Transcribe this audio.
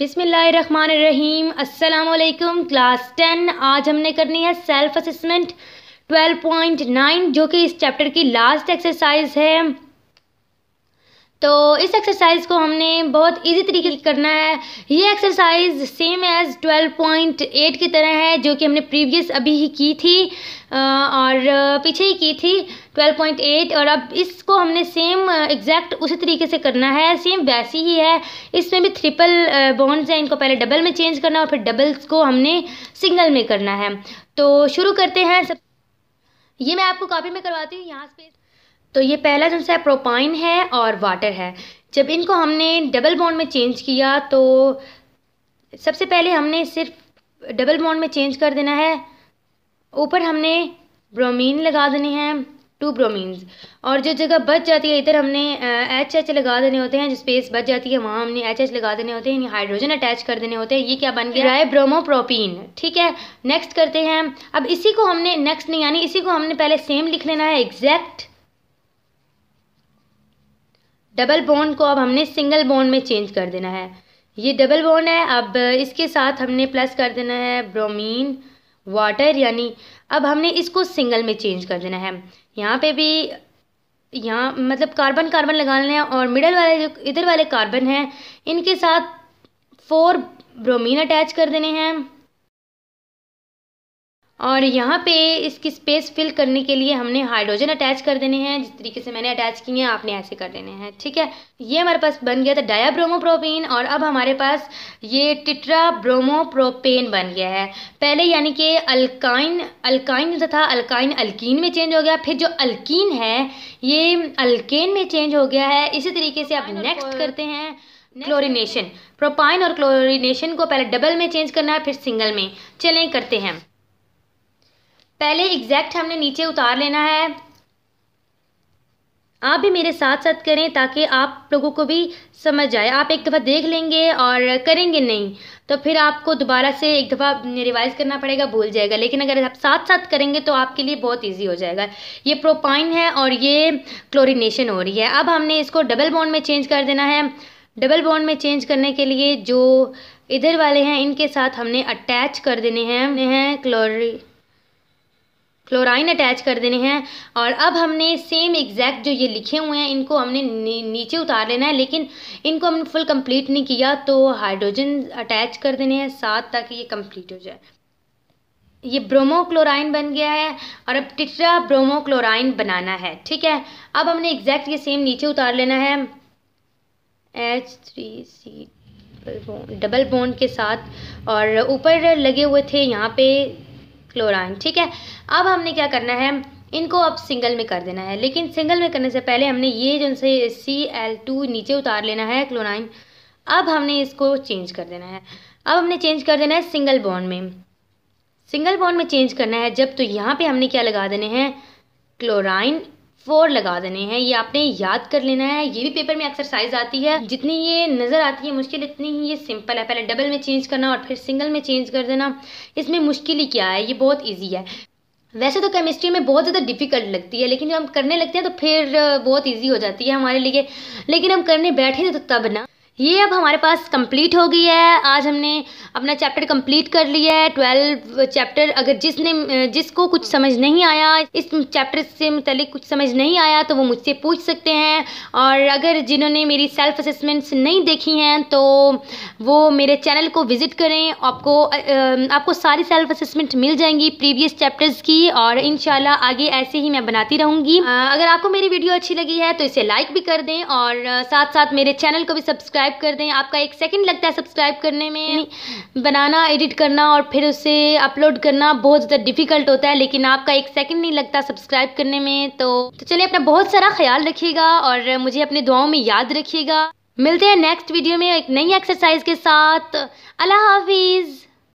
बिसमीम अस्सलाम class ten आज हमने करनी है सेल्फ असेसमेंट 12.9 जो कि इस चैप्टर की लास्ट एक्सरसाइज है तो इस एक्सरसाइज को हमने बहुत इजी तरीके से करना है ये एक्सरसाइज सेम एज़ 12.8 की तरह है जो कि हमने प्रीवियस अभी ही की थी और पीछे ही की थी 12.8 और अब इसको हमने सेम एग्जैक्ट उसी तरीके से करना है सेम वैसी ही है इसमें भी ट्रिपल बॉन्ड्स हैं इनको पहले डबल में चेंज करना और फिर डबल्स को हमने सिंगल में करना है तो शुरू करते हैं सब ये मैं आपको कॉपी में करवाती हूँ यहाँ से तो ये पहला जो सा है प्रोपाइन है और वाटर है जब इनको हमने डबल बॉन्ड में चेंज किया तो सबसे पहले हमने सिर्फ डबल बॉन्ड में चेंज कर देना है ऊपर हमने ब्रोमीन लगा देने हैं टू ब्रोमीन्स और जो जगह बच जाती है इधर हमने एच एच लगा देने होते हैं जो स्पेस बच जाती है वहाँ हमने एच एच लगा देने होते हैं हाइड्रोजन अटैच कर देने होते हैं ये क्या बन गया राय ब्रोमोप्रोपीन ठीक है नेक्स्ट करते हैं अब इसी को हमने नेक्स्ट नहीं यानी इसी को हमने पहले सेम लिख लेना है एग्जैक्ट डबल बॉन्ड को अब हमने सिंगल बॉन्ड में चेंज कर देना है ये डबल बॉन्ड है अब इसके साथ हमने प्लस कर देना है ब्रोमीन वाटर यानी अब हमने इसको सिंगल में चेंज कर देना है यहाँ पे भी यहाँ मतलब कार्बन कार्बन लगा लेना है और मिडल वाले जो इधर वाले कार्बन हैं इनके साथ फोर ब्रोमीन अटैच कर देने हैं और यहाँ पे इसकी स्पेस फिल करने के लिए हमने हाइड्रोजन अटैच कर देने हैं जिस तरीके से मैंने अटैच किए हैं आपने ऐसे कर देने हैं ठीक है ये हमारे पास बन गया था डायाब्रोमोप्रोपेन और अब हमारे पास ये टिट्रा ब्रोमोप्रोपेन बन गया है पहले यानी कि अल्काइन अल्काइन जो था अल्काइन अल्कीन में चेंज हो गया फिर जो अल्कीन है ये अल्केन में चेंज हो गया है इसी तरीके से आप नेक्स्ट करते हैं क्लोरिनेशन प्रोपाइन और क्लोरिनेशन को पहले डबल में चेंज करना है फिर सिंगल में चलें करते हैं पहले एग्जैक्ट हमने नीचे उतार लेना है आप भी मेरे साथ साथ करें ताकि आप लोगों को भी समझ आए आप एक दफ़ा देख लेंगे और करेंगे नहीं तो फिर आपको दोबारा से एक दफ़ा रिवाइज करना पड़ेगा भूल जाएगा लेकिन अगर आप साथ साथ करेंगे तो आपके लिए बहुत इजी हो जाएगा ये प्रोपाइन है और ये क्लोरिनेशन हो रही है अब हमने इसको डबल बॉन्ड में चेंज कर देना है डबल बॉन्ड में चेंज करने के लिए जो इधर वाले हैं इनके साथ हमने अटैच कर देने हैं क्लोरी क्लोराइन अटैच कर देने हैं और अब हमने सेम एग्जैक्ट जो ये लिखे हुए हैं इनको हमने नीचे उतार लेना है लेकिन इनको हमने फुल कंप्लीट नहीं किया तो हाइड्रोजन अटैच कर देने हैं साथ ताकि ये कंप्लीट हो जाए ये ब्रोमो क्लोराइन बन गया है और अब टिट्रा क्लोराइन बनाना है ठीक है अब हमने एग्जैक्ट ये सेम नीचे उतार लेना है H three C double bond के साथ और ऊपर लगे हुए थे यहाँ पे क्लोराइन ठीक है अब हमने क्या करना है इनको अब सिंगल में कर देना है लेकिन सिंगल में करने से पहले हमने ये जो से सी एल टू नीचे उतार लेना है क्लोराइन अब हमने इसको चेंज कर देना है अब हमने चेंज कर देना है सिंगल बॉन्ड में सिंगल बॉन्ड में चेंज करना है जब तो यहाँ पे हमने क्या लगा देने हैं क्लोराइन फोर लगा देने हैं ये आपने याद कर लेना है ये भी पेपर में एक्सरसाइज आती है जितनी ये नज़र आती है मुश्किल इतनी ही ये सिंपल है पहले डबल में चेंज करना और फिर सिंगल में चेंज कर देना इसमें मुश्किल ही क्या है ये बहुत ईजी है वैसे तो केमिस्ट्री में बहुत ज़्यादा डिफ़िकल्ट लगती है लेकिन जब हम करने लगते हैं तो फिर बहुत ईजी हो जाती है हमारे लिए लेकिन हम करने बैठे थे तो तब ना ये अब हमारे पास कंप्लीट हो गई है आज हमने अपना चैप्टर कंप्लीट कर लिया है ट्वेल्व चैप्टर अगर जिसने जिसको कुछ समझ नहीं आया इस चैप्टर से मतलब कुछ समझ नहीं आया तो वो मुझसे पूछ सकते हैं और अगर जिन्होंने मेरी सेल्फ असेसमेंट्स नहीं देखी हैं तो वो मेरे चैनल को विज़िट करें आपको आपको सारी सेल्फ असेसमेंट मिल जाएंगी प्रीवियस चैप्टर्स की और इन आगे ऐसे ही मैं बनाती रहूँगी अगर आपको मेरी वीडियो अच्छी लगी है तो इसे लाइक भी कर दें और साथ साथ मेरे चैनल को भी सब्सक्राइब सब्सक्राइब कर दें आपका एक सेकंड लगता है सब्सक्राइब करने में बनाना एडिट करना और फिर उसे अपलोड करना बहुत ज़्यादा डिफिकल्ट होता है लेकिन आपका एक सेकंड नहीं लगता सब्सक्राइब करने में तो, तो चलिए अपना बहुत सारा ख्याल रखिएगा और मुझे अपने दुआओं में याद रखिएगा मिलते हैं नेक्स्ट वीडियो में एक नई एक्सरसाइज के साथ अल्लाह हाफिज़